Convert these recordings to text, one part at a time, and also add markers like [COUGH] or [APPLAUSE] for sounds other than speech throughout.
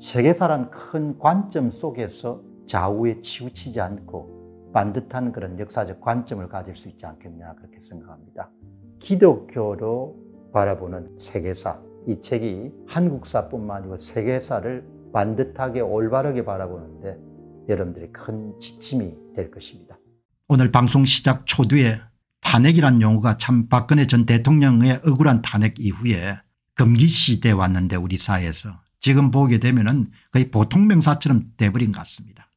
세계사란 큰 관점 속에서 좌우에 치우치지 않고 반듯한 그런 역사적 관점을 가질 수 있지 않겠냐 그렇게 생각합니다. 기독교로 바라보는 세계사 이 책이 한국사뿐만 아니고 세계사를 반듯하게 올바르게 바라보는데 여러분들이 큰 지침이 될 것입니다. 오늘 방송 시작 초두에 탄핵이란 용어가 참 박근혜 전 대통령의 억울한 탄핵 이후에 금기시대에 왔는데 우리 사회에서 지금 보게 되면 은 거의 보통 명사처럼 돼버린 것 같습니다.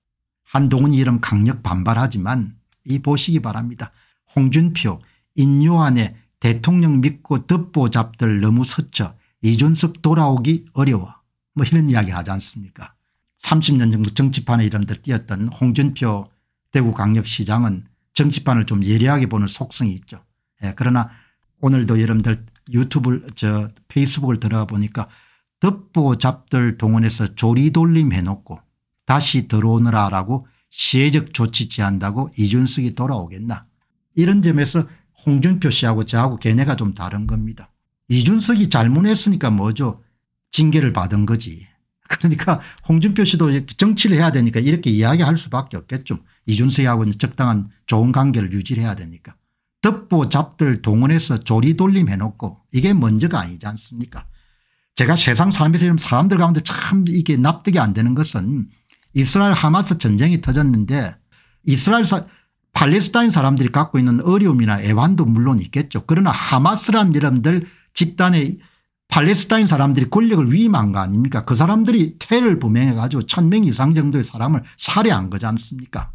한동훈이 이름 강력 반발하지만 이 보시기 바랍니다. 홍준표 인요한의 대통령 믿고 덮보잡들 너무 서쳐 이준석 돌아오기 어려워 뭐 이런 이야기 하지 않습니까 30년 정도 정치판의 이름들 띄었던 홍준표 대구광역시장은 정치판을 좀 예리하게 보는 속성이 있죠. 예, 그러나 오늘도 여러분들 유튜브 저 페이스북을 들어가 보니까 덮보잡들 동원해서 조리돌림 해놓고 다시 들어오느라라고 시혜적 조치 지한다고 이준석이 돌아오겠나 이런 점에서 홍준표 씨하고 저하고 걔네가 좀 다른 겁니다. 이준석이 잘못했으니까 뭐죠 징계를 받은 거지. [LAUGHS] 그러니까 홍준표 씨도 정치를 해야 되니까 이렇게 이야기할 수밖에 없겠죠. 이준석하고는 적당한 좋은 관계를 유지해야 되니까. 덮보 잡들 동원해서 조리돌림 해놓고 이게 먼저가 아니지 않습니까 제가 세상 사람서 이런 사람들 가운데 참 이게 납득이 안 되는 것은 이스라엘 하마스 전쟁이 터졌는데 이스라엘 사, 팔레스타인 사람들이 갖고 있는 어려움이나 애환도 물론 있겠죠. 그러나 하마스란 이름들 집단의 팔레스타인 사람들이 권력을 위임한 거 아닙니까 그 사람들이 테를 범행해 가지고 천명 이상 정도의 사람을 살해한 거지 않습니까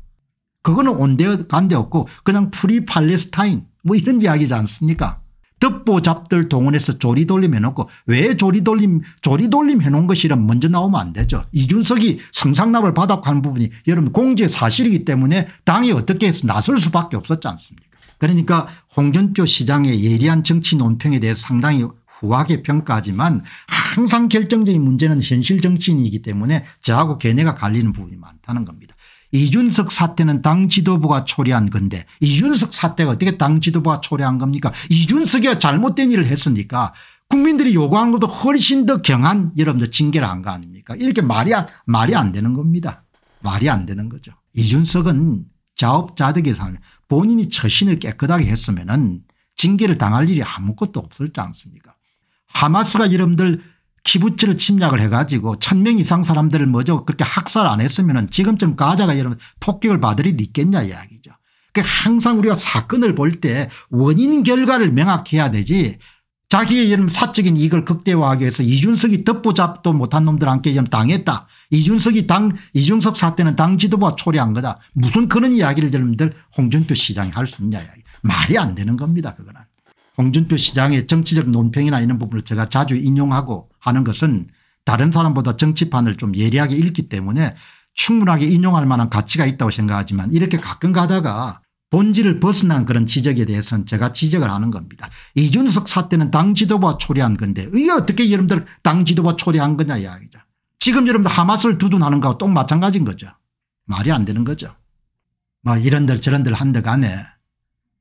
그거는 온데간데 없고 그냥 프리 팔레스타인 뭐 이런 이야기지 않습니까 덮보잡들 동원해서 조리돌림 해놓고 왜 조리돌림 조리돌림 해놓은 것이란 먼저 나오면 안 되죠. 이준석이 성상납을 받아간 부분이 여러분 공지의 사실이기 때문에 당이 어떻게 해서 나설 수밖에 없었지 않습니까 그러니까 홍준표 시장의 예리한 정치 논평에 대해서 상당히 후하게 평가하지만 항상 결정적인 문제는 현실 정치인이기 때문에 저하고 걔네가 갈리는 부분이 많다는 겁니다. 이준석 사태는 당 지도부가 초래한 건데 이준석 사태가 어떻게 당 지도부가 초래한 겁니까 이준석이 잘못된 일을 했으니까 국민들이 요구한 것도 훨씬 더 경한 여러분들 징계를 한 거 아닙니까 이렇게 말이 말이 안 되는 겁니다 말이 안 되는 거죠 이준석은 자업자득의 삶 본인이 처신을 깨끗하게 했으면 은 징계를 당할 일이 아무것도 없었지 않습니까 하마스가 여러분들 키부츠를 침략을 해가지고 천 명 이상 사람들을 먼저 그렇게 학살 안 했으면 지금쯤 가자가 여러 폭격을 받을 일이 있겠냐 이야기죠. 그 항상 우리가 사건을 볼 때 원인 결과를 명확해야 되지 자기의 이런 사적인 이익을 극대화하기 위해서 이준석이 덮보잡도 못한 놈들 함께 좀 당했다. 이준석이 당 이준석 사태는 당 지도부가 초래한 거다. 무슨 그런 이야기를 여러분들 홍준표 시장이 할 수 있냐 이야기. 말이 안 되는 겁니다 그거는. 홍준표 시장의 정치적 논평이나 이런 부분을 제가 자주 인용하고 하는 것은 다른 사람보다 정치판을 좀 예리하게 읽기 때문에 충분하게 인용할 만한 가치가 있다고 생각하지만 이렇게 가끔 가다가 본질을 벗어난 그런 지적에 대해서는 제가 지적을 하는 겁니다. 이준석 사태는 당 지도부와 초래한 건데 이게 어떻게 여러분들 당 지도부와 초래한 거냐 이야기죠. 지금 여러분들 하마스를 두둔하는 거하고 똑 마찬가지인 거죠. 말이 안 되는 거죠. 뭐 이런들 저런들 한데 간에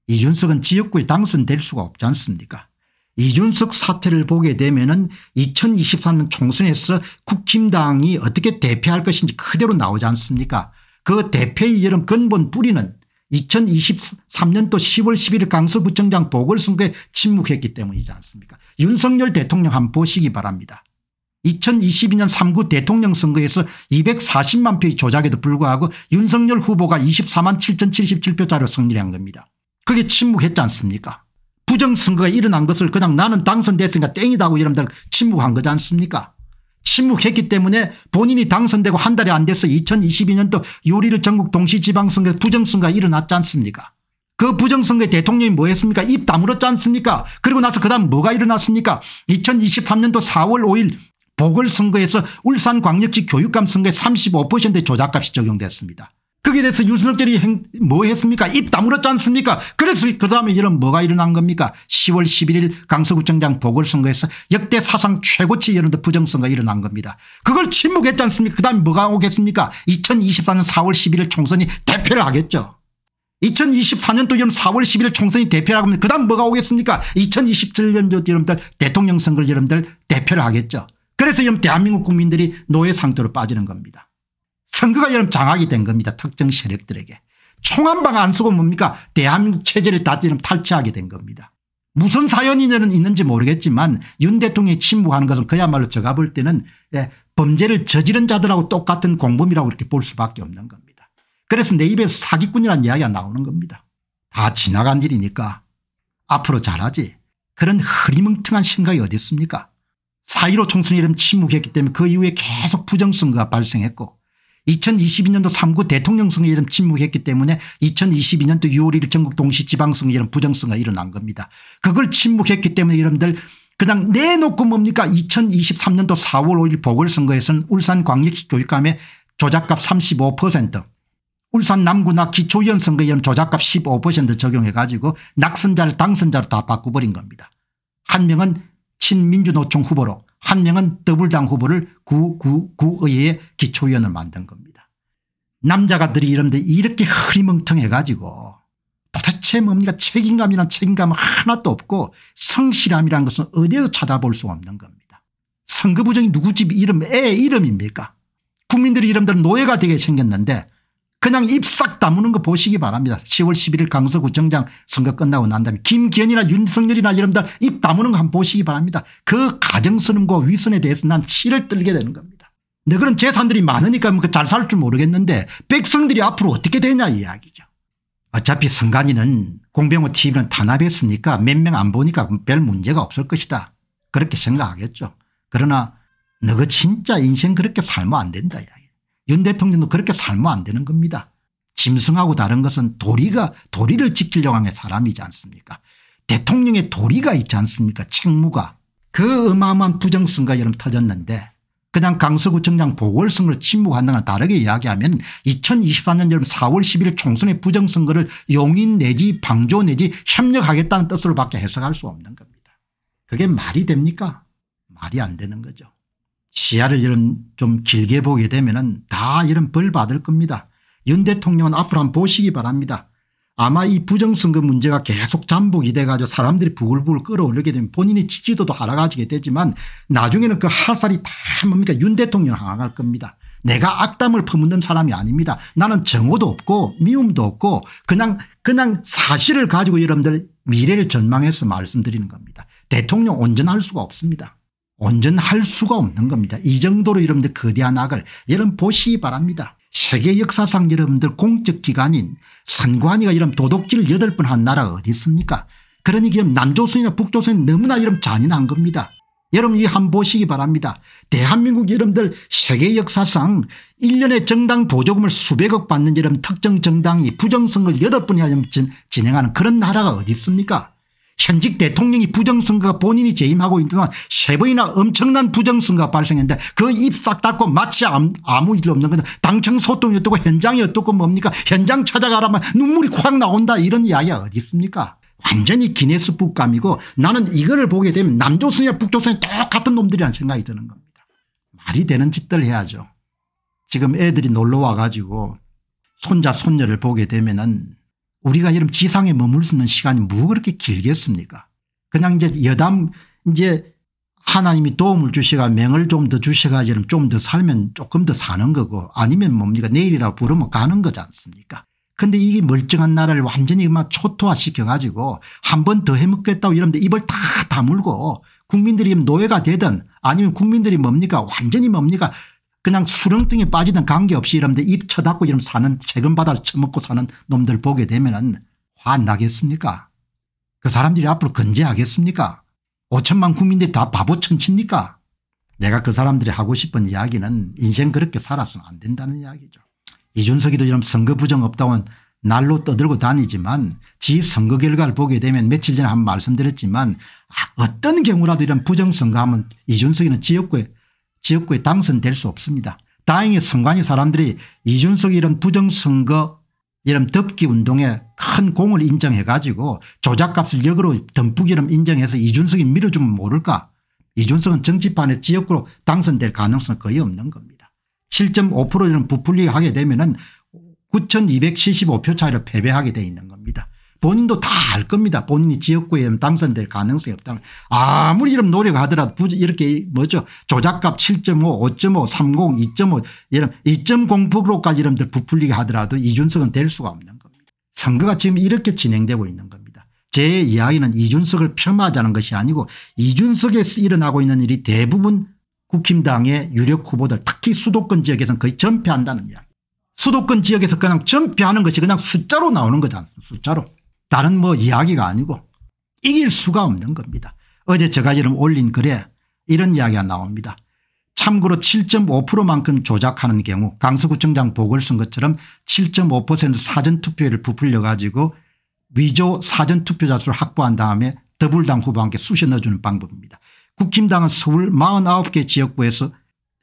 이준석은 지역구에 당선될 수가 없지 않습니까 이준석 사태를 보게 되면은 2023년 총선에서 국힘당이 어떻게 대패할 것인지 그대로 나오지 않습니까 그대패의 여름 근본 뿌리는 2023년도 10월 11일 강서구청장 보궐선거에 침묵했기 때문이지 않습니까 윤석열 대통령 한 번 보시기 바랍니다. 2022년 3구 대통령 선거에서 240만 표의 조작에도 불구하고 윤석열 후보가 24만 7,077표짜리 승리한 겁니다. 그게 침묵했지 않습니까 부정선거가 일어난 것을 그냥 나는 당선됐으니까 땡이다고 여러분들 침묵한 거지 않습니까 침묵했기 때문에 본인이 당선되고 한 달이 안 돼서 2022년도 요리를 전국 동시지방선거 부정선거가 일어났지 않습니까 그 부정선거에 대통령이 뭐 했습니까 입 다물었지 않습니까 그리고 나서 그 다음 뭐가 일어났습니까 2023년도 4월 5일 보궐선거에서 울산광역시 교육감 선거에 35%의 조작값이 적용됐습니다 그게 에 대해서 윤석열이 행, 뭐 했습니까 입 다물었지 않습니까 그래서 그 다음에 이런 뭐가 일어난 겁니까 10월 11일 강서구청장 보궐선거에서 역대 사상 최고치 여이도 부정선거가 일어난 겁니다 그걸 침묵했지 않습니까 그 다음에 뭐가 오겠습니까 2024년 4월 11일 총선이 대표를 하겠죠 2024년 도 여름 4월 11일 총선이 대표라고 하면 그 다음 뭐가 오겠습니까 2027년도 여러분들 대통령 선거를 여러분들 대표를 하겠죠 그래서 이런 대한민국 국민들이 노예 상태로 빠지는 겁니다 선거가 여러분 장악이 된 겁니다. 특정 세력들에게. 총 한 방 안 쓰고 뭡니까 대한민국 체제를 다지는 탈취하게 된 겁니다. 무슨 사연이냐는 있는지 모르겠지만 윤 대통령이 침묵하는 것은 그야말로 제가 볼 때는 예, 범죄를 저지른 자들하고 똑같은 공범이라고 이렇게 볼 수밖에 없는 겁니다. 그래서 내 입에서 사기꾼이라는 이야기가 나오는 겁니다. 다 지나간 일이니까 앞으로 잘하지 그런 흐리멍텅한 생각이 어디 있습니까 4.15 총선이 이름 침묵했기 때문에 그 이후에 계속 부정선거가 발생했고 2022년도 3구 대통령 선거 이름 침묵했기 때문에 2022년도 6월 1일 전국 동시지방 선거 이름 부정선거가 일어난 겁니다. 그걸 침묵했기 때문에 여러분들 그냥 내놓고 뭡니까 2023년도 4월 5일 보궐선거에서는 울산 광역시교육감의 조작값 35% 울산 남구나 기초위원 선거 이름 조작값 15% 적용해 가지고 낙선자를 당선자로 다 바꿔버린 겁니다. 한 명은 친민주노총 후보로 한 명은 더블당 후보를 9 9 9의회 기초위원을 만든 겁니다. 남자가들이 이런데 이렇게 흐리멍텅해 가지고 도대체 뭡니까 책임감이란 책임감은 하나도 없고 성실함이란 것은 어디에도 찾아볼 수 없는 겁니다. 선거부정이 누구 집 이름 애 이름입니까 국민들의 이름들 은 노예가 되게 생겼는데 그냥 입 싹 다무는 거 보시기 바랍니다. 10월 11일 강서구청장 선거 끝나고 난 다음에 김기현이나 윤석열이나 여러분들 입 다무는 거 한번 보시기 바랍니다. 그 가정스름과 위선에 대해서 난 치를 떨게 되는 겁니다. 내 그런 재산들이 많으니까 뭐 그 잘살 줄 모르겠는데 백성들이 앞으로 어떻게 되냐 이야기죠. 어차피 선관위는 공병호 TV는 탄압했으니까 몇 명 안 보니까 별 문제가 없을 것이다. 그렇게 생각하겠죠. 그러나 너가 진짜 인생 그렇게 살면 안 된다. 이야기. 윤 대통령도 그렇게 살면 안 되는 겁니다. 짐승하고 다른 것은 도리가 도리를 지키려고 하는 사람이지 않습니까 대통령의 도리가 있지 않습니까 책무가 그 어마어마한 부정선거 여름 터졌는데 그냥 강서구청장 보궐선거를 침묵한다는 건 다르게 이야기하면 2024년 여름 4월 1 1일 총선의 부정선거를 용인 내지 방조 내지 협력하겠다는 뜻으로 밖에 해석할 수 없는 겁니다. 그게 말이 됩니까 말이 안 되는 거죠. 시야를 이런 좀 길게 보게 되면 은다 이런 벌 받을 겁니다. 윤 대통령은 앞으로 한 번 보시기 바랍니다. 아마 이 부정선거 문제가 계속 잠복이 돼가지고 사람들이 부글부글 끌어올리게 되면 본인의 지지도도 하락하게 지 되지만 나중에는 그 하살이 다 뭡니까 윤 대통령 하락할 겁니다. 내가 악담을 퍼묻는 사람이 아닙니다. 나는 정오도 없고 미움도 없고 그냥 그냥 사실을 가지고 여러분들 미래를 전망해서 말씀드리는 겁니다. 대통령 온전할 수가 없습니다. 온전할 수가 없는 겁니다. 이 정도로 여러분들 거대한 악을 여러분 보시기 바랍니다. 세계 역사상 여러분들 공적기관인 선관위가 여러분 도둑질 8번 한 나라 가 어디 있습니까 그러니 지 남조선이나 북조선이 너무나 여러분 잔인한 겁니다. 여러분 이 한 보시기 바랍니다. 대한민국 여러분들 세계 역사상 1년에 정당 보조금을 수백억 받는 여러분 특정 정당이 부정선거를 8번이나 진행하는 그런 나라가 어디 있습니까 현직 대통령이 부정선거가 본인이 재임하고 있는 동안 세 번이나 엄청난 부정선거가 발생했는데 그 입 싹 닫고 마치 아무 일도 없는 거죠. 당청 소통이 어떻고 현장이 어떻고 뭡니까 현장 찾아가라면 눈물이 콱 나온다 이런 이야기가 어디 있습니까 완전히 기네스북감이고 나는 이거를 보게 되면 남조선이나 북조선이 똑같은 놈들이란 생각이 드는 겁니다. 말이 되는 짓들 해야죠. 지금 애들이 놀러 와가지고 손자 손녀를 보게 되면은 우리가 이런 지상에 머물 수 있는 시간이 뭐 그렇게 길겠습니까 그냥 이제 여담 이제 하나님이 도움을 주시가 명을 좀 더 주시가 좀더 살면 조금 더 사는 거고 아니면 뭡니까 내일이라 부르면 가는 거지 않습니까 근데 이게 멀쩡한 나라를 완전히 막 초토화시켜 가지고 한 번 더 해먹겠다고 이러면 입을 다 다물고 국민들이 노예가 되든 아니면 국민들이 뭡니까 완전히 뭡니까 그냥 수렁증에 빠지든 관계없이 이러분입 쳐닫고 이러 사는 세금 받아서 처먹고 사는 놈들 보게 되면 은 화나겠습니까 그 사람들이 앞으로 건재하겠습니까 5천만 국민들이 다 바보천 입니까 내가 그 사람들이 하고 싶은 이야기는 인생 그렇게 살아서는 안 된다는 이야기죠. 이준석이도 이런 선거 부정 없다고 날로 떠들고 다니지만 지 선거 결과를 보게 되면 며칠 전에 한 번 말씀드렸지만 아, 어떤 경우라도 이런 부정선거하면 이준석이는 지역구에 지역구에 당선될 수 없습니다. 다행히 선관위 사람들이 이준석 이런 부정선거 이런 덮기 운동에 큰 공을 인정해 가지고 조작값을 역으로 덤뿍 이름 인정해서 이준석이 밀어주면 모를까 이준석은 정치판에 지역구로 당선될 가능성은 거의 없는 겁니다. 7.5%는 부풀리게 하게 되면 은 9275표 차이로 패배하게 돼 있는 겁니다. 본인도 다 알 겁니다. 본인이 지역구에 당선될 가능성이 없다면 아무리 이런 노력하더라도 을 이렇게 뭐죠 조작값 7.5 5.5 30 2.5 이런 2.0%까지 이런들 부풀리게 하더라도 이준석은 될 수가 없는 겁니다. 선거가 지금 이렇게 진행되고 있는 겁니다. 제 이야기는 이준석을 폄하하자는 것이 아니고 이준석에서 일어나고 있는 일이 대부분 국힘당의 유력 후보들 특히 수도권 지역에서는 거의 전폐한다는 이야기. 수도권 지역에서 그냥 전폐하는 것이 그냥 숫자로 나오는 거지 않습니까 숫자로. 다른 뭐 이야기가 아니고 이길 수가 없는 겁니다. 어제 제가 지금 올린 글에 이런 이야기가 나옵니다. 참고로 7.5%만큼 조작하는 경우 강서구청장 보궐선거 것처럼 7.5% 사전투표율을 부풀려 가지고 위조 사전투표자 수를 확보한 다음에 더불당 후보한테 쑤셔 넣어주는 방법입니다. 국힘당은 서울 49개 지역구에서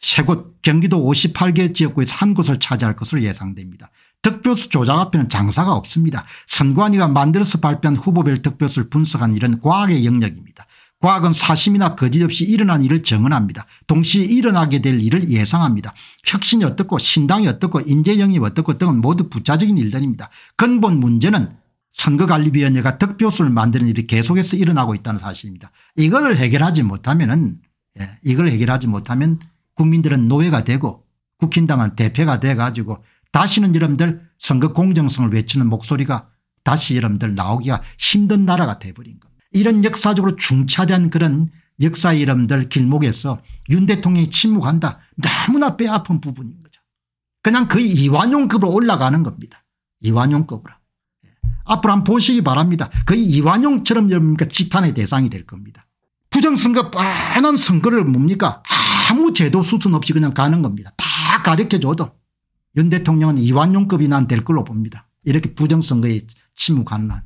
3곳 경기도 58개 지역구에서 한 곳을 차지할 것으로 예상됩니다. 득표수 조작앞에는 장사가 없습니다. 선관위가 만들어서 발표한 후보별 득표수를 분석한 일은 과학의 영역입니다. 과학은 사심이나 거짓 없이 일어난 일을 정언합니다. 동시에 일어나게 될 일을 예상합니다. 혁신이 어떻고 신당이 어떻고 인재영입 어떻고 등은 모두 부차적인 일들입니다. 근본 문제는 선거관리위원회가 득표수를 만드는 일이 계속해서 일어나고 있다는 사실입니다. 이걸 해결하지 못하면 은 예, 이걸 해결하지 못하면 국민들은 노예가 되고 국힘당은 대표가 돼가지고 다시는 여러분들 선거 공정성을 외치는 목소리가 다시 여러분들 나오기가 힘든 나라가 돼버린 겁니다. 이런 역사적으로 중차대한 그런 역사 의 이름들 길목에서 윤 대통령이 침묵한다. 너무나 뼈아픈 부분인 거죠. 그냥 그 이완용급으로 올라가는 겁니다. 이완용급으로. 예. 앞으로 한번 보시기 바랍니다. 거의 이완용처럼 여러분과 지탄의 대상이 될 겁니다. 부정선거 뻔한 선거를 뭡니까 아무 제도 수순 없이 그냥 가는 겁니다. 다 가르쳐줘도 윤 대통령은 이완용급이나 될 걸로 봅니다. 이렇게 부정선거에 침묵하는 한.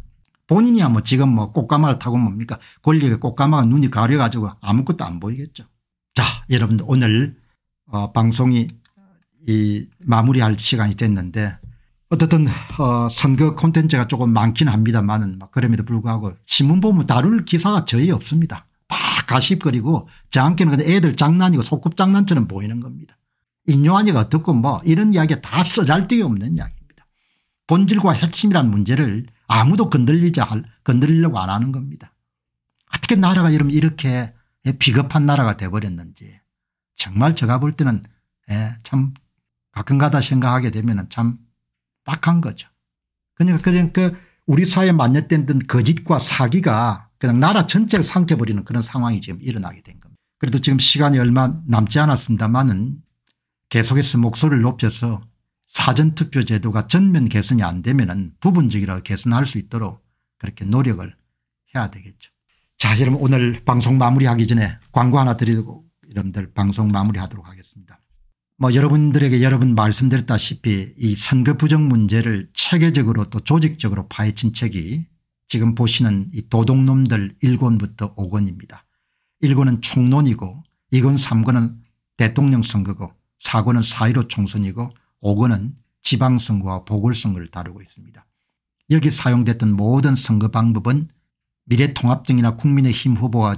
본인이야 뭐 지금 뭐 꽃가마를 타고 뭡니까 권력의 꽃가마가 눈이 가려가지고 아무것도 안 보이겠죠. 자 여러분들 오늘 어 방송이 이 마무리할 시간이 됐는데 어떻든 어 선거 콘텐츠가 조금 많긴 합니다만은 그럼에도 불구하고 신문 보면 다룰 기사가 저희 없습니다. 다 가십거리고 저한테는 애들 장난이고 소꿉장난처럼 보이는 겁니다. 인용한이가 어떻고 뭐 이런 이야기 다 쓰잘데기 없는 이야기입니다. 본질과 핵심이란 문제를 아무도 건들리지 건드리려고 안 하는 겁니다. 어떻게 나라가 이러면 이렇게 예, 비겁한 나라가 돼버렸는지 정말 제가 볼 때는 예, 참 가끔가다 생각하게 되면 참 딱한 거죠. 그러니까 그냥 그 우리 사회에 만연된 거짓과 사기가 그냥 나라 전체를 삼켜버리는 그런 상황이 지금 일어나게 된 겁니다. 그래도 지금 시간이 얼마 남지 않았습니다만은 계속해서 목소리를 높여서 사전투표 제도가 전면 개선이 안 되면 부분적이라도 개선할 수 있도록 그렇게 노력을 해야 되겠죠. 자 여러분 오늘 방송 마무리하기 전에 광고 하나 드리고 여러분들 방송 마무리하도록 하겠습니다. 뭐 여러분들에게 여러분 말씀드렸다시피 이 선거 부정 문제를 체계적으로 또 조직적으로 파헤친 책이 지금 보시는 이 도둑놈들 1권부터 5권입니다. 1권은 총론이고 2권 3권은 대통령 선거고 4권은 4.15 총선이고 5권은 지방선거와 보궐선거를 다루고 있습니다. 여기 사용됐던 모든 선거 방법은 미래통합 등이나 국민의힘 후보와 하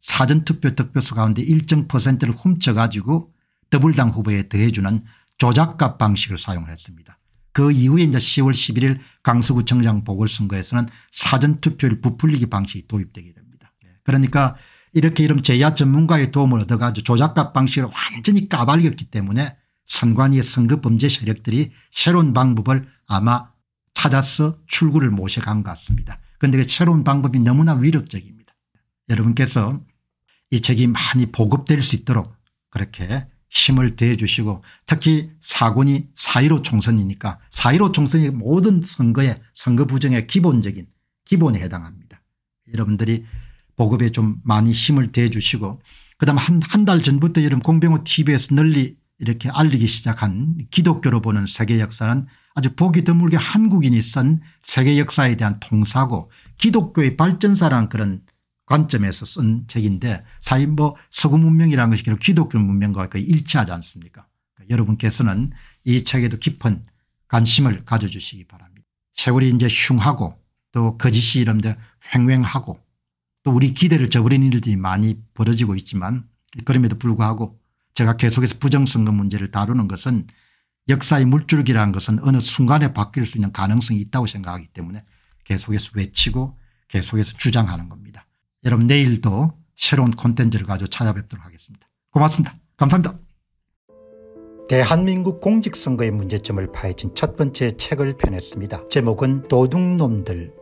사전투표 득표수 가운데 일정 퍼센트를 훔쳐가지고 더불당 후보에 더해주는 조작값 방식을 사용 했습니다. 그 이후에 이제 10월 11일 강서구청장 보궐선거에서는 사전투표율 부풀리기 방식이 도입되게 됩니다. 네. 그러니까 이렇게 이런 제야 전문가의 도움을 얻어가지고 조작값 방식을 완전히 까발렸기 때문에 선관위의 선거범죄 세력들이 새로운 방법을 아마 찾아서 출구를 모색한 것 같습니다. 그런데 그 새로운 방법이 너무나 위력적입니다. 여러분께서 이 책이 많이 보급될 수 있도록 그렇게 힘을 대해 주시고 특히 사군이 4.15 총선이니까 4.15 총선이 모든 선거의 선거 부정의 기본적인 기본에 해당합니다. 여러분들이 보급에 좀 많이 힘을 대주시고 그다음 한 한 달 전부터 이런 공병호 tv에서 널리 이렇게 알리기 시작한 기독교로 보는 세계 역사는 아주 보기 드물게 한국인이 쓴 세계 역사에 대한 통사고 기독교의 발전사라는 그런 관점에서 쓴 책인데 사실 뭐 서구 문명이라는 것이 결국 기독교 문명과 거의 일치하지 않습니까 그러니까 여러분께서는 이 책에도 깊은 관심을 가져주시기 바랍니다. 세월이 이제 흉하고 또 거짓이 이런데 횡행하고 또 우리 기대를 저버린 일들이 많이 벌어지고 있지만 그럼에도 불구하고 제가 계속해서 부정선거 문제를 다루는 것은 역사의 물줄기라는 것은 어느 순간에 바뀔 수 있는 가능성이 있다고 생각하기 때문에 계속해서 외치고 계속해서 주장하는 겁니다. 여러분 내일도 새로운 콘텐츠를 가지고 찾아뵙도록 하겠습니다. 고맙습니다. 감사합니다. 대한민국 공직선거의 문제점을 파헤친 첫 번째 책을 펴냈습니다. 제목은 도둑놈들